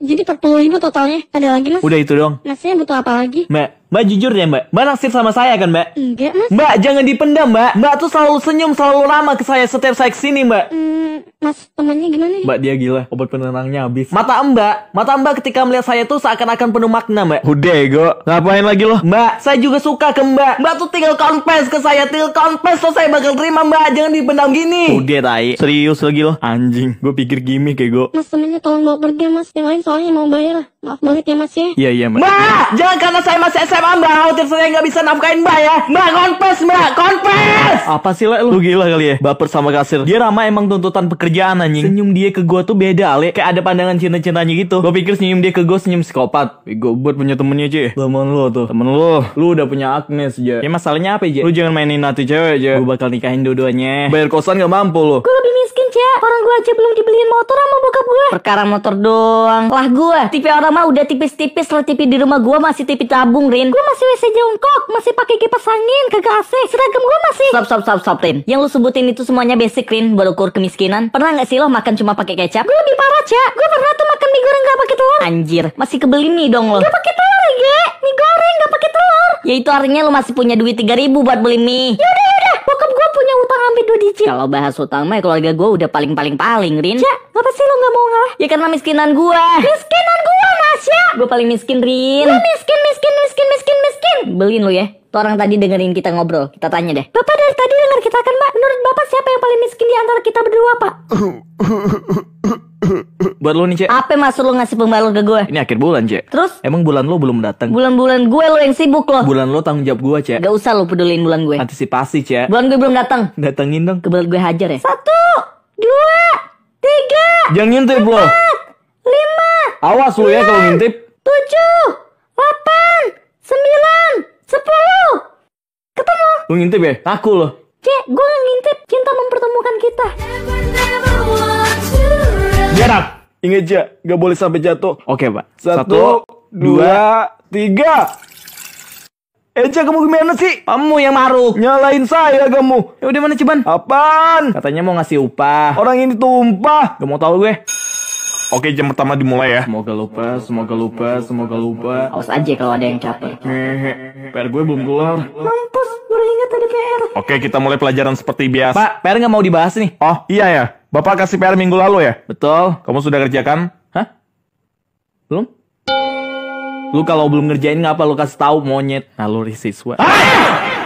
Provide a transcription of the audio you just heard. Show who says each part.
Speaker 1: Jadi 45 totalnya. Ada lagi mas? Udah itu dong. Nasinya butuh apa lagi?
Speaker 2: Mbak, Mbak jujur deh mbak, mbak naksir sama saya kan mbak? Enggak mas Mbak jangan dipendam mbak, mbak tuh selalu senyum, selalu ramah ke saya setiap saya kesini mbak mm, Mas temannya gimana ya? Mbak dia gila, obat penenangnya habis Mata mbak, mata mbak ketika melihat saya tuh seakan-akan penuh makna mbak Udah ego, ngapain lagi loh? Mbak, saya juga suka ke mbak Mbak tuh tinggal confess ke saya, tinggal confess tuh
Speaker 1: saya bakal terima mbak Jangan dipendam gini
Speaker 2: Udah tai, serius lagi loh Anjing, gue pikir gimmick ego Mas
Speaker 1: temannya tolong bawa pergi mas, yang lain soalnya mau bayar Maaf banget ya mas ya. Iya iya mas. Mbak, jangan karena saya masih SMA mbak, khawatir saya nggak bisa nafkain mbak ya. Mbak konfes mbak, konfes.
Speaker 2: Apa sih le, lu gila kali ya? Baper sama kasir. Dia ramah emang tuntutan pekerjaan anjing. Senyum dia ke gua tuh beda ale, kayak ada pandangan cinta-cintanya gitu. Gua pikir senyum dia ke gua senyum psikopat. Gue buat punya temennya cie. Temen lu tuh, temen lu. Lu udah punya Agnes aja. Ya masalahnya apa aja? Lu jangan mainin hati cewek aja. Gua bakal nikahin dua-duanya. Bayar kosan gak mampu lu. Gua
Speaker 1: lebih miskin cie. Orang gua aja belum dibeliin motor sama perkara motor doang lah gua tipe orang mah udah tipis-tipis lah tipe di rumah gua masih tipe tabung Rin gua masih WC jongkok masih pakai kipas angin kagak AC seragam gua masih stop stop stop stop Rin yang lu sebutin itu semuanya basic Rin berukur kemiskinan pernah nggak sih lo makan cuma pakai kecap gua lebih parah cak gua pernah tuh makan mie goreng gak pakai telur anjir masih kebeli mie dong lo gak pakai telur ya mie goreng gak pakai telur ya itu artinya lo masih punya duit tiga ribu buat beli mie yaudah yaudah Cici. Kalau bahas utang mah keluarga gue udah paling-paling-paling, Rin. Ya, apa sih lo nggak mau ngalah? Ya karena miskinan gue. Miskinan gue, Mas ya? Gue paling miskin, Rin. Gue miskin, miskin, miskin, miskin, miskin. Beliin lo ya. Tuh orang tadi dengerin kita ngobrol. Kita tanya deh. Bapak dari tadi denger kita kan, Mbak. Menurut Bapak siapa yang paling miskin di antara kita berdua, Pak?
Speaker 2: Buat lo nih, Cek. Apa maksud lo ngasih pembalut ke gue? Ini akhir bulan, Cek. Terus? Emang bulan lo belum datang.
Speaker 1: Bulan-bulan gue lo yang sibuk lo.
Speaker 2: Bulan lo tanggung jawab gue, Cek. Gak usah lo peduliin bulan gue. Antisipasi, Cek. Bulan gue belum datang. Datengin dong. kebalut gue hajar ya.
Speaker 1: Satu, dua, tiga.
Speaker 2: Jangan ngintip lo. Lima. Awas lu ya kalau ngintip.
Speaker 1: Tujuh, delapan, sembilan, sepuluh.
Speaker 2: Ketemu. Lu ngintip ya? Aku lo.
Speaker 1: Cek, gue ngintip. Cinta mempertemukan kita. Get
Speaker 2: up. Ingat ya, gak boleh sampai jatuh. Oke pak. Satu, Satu dua, tiga. Eja eh, kamu gimana sih? Kamu yang maruk. Nyalain saya kamu. Ya udah mana Ciban? Apaan? Katanya mau ngasih upah. Orang ini tumpah. Gak mau tahu gue. Oke, jam pertama dimulai ya. Semoga lupa, semoga lupa, semoga lupa. Awas aja kalau ada yang capek. Hehe. PR gue belum keluar. Mampus, baru ingat ada PR. Oke, kita mulai pelajaran seperti biasa. Pak, PR nggak mau dibahas nih. Oh, iya ya. Bapak kasih PR minggu lalu ya? Betul. Kamu sudah kerjakan? Hah? Belum? Lu kalau belum ngerjain ngapa lu kasih tahu monyet? Nah lu risiswa. Ah!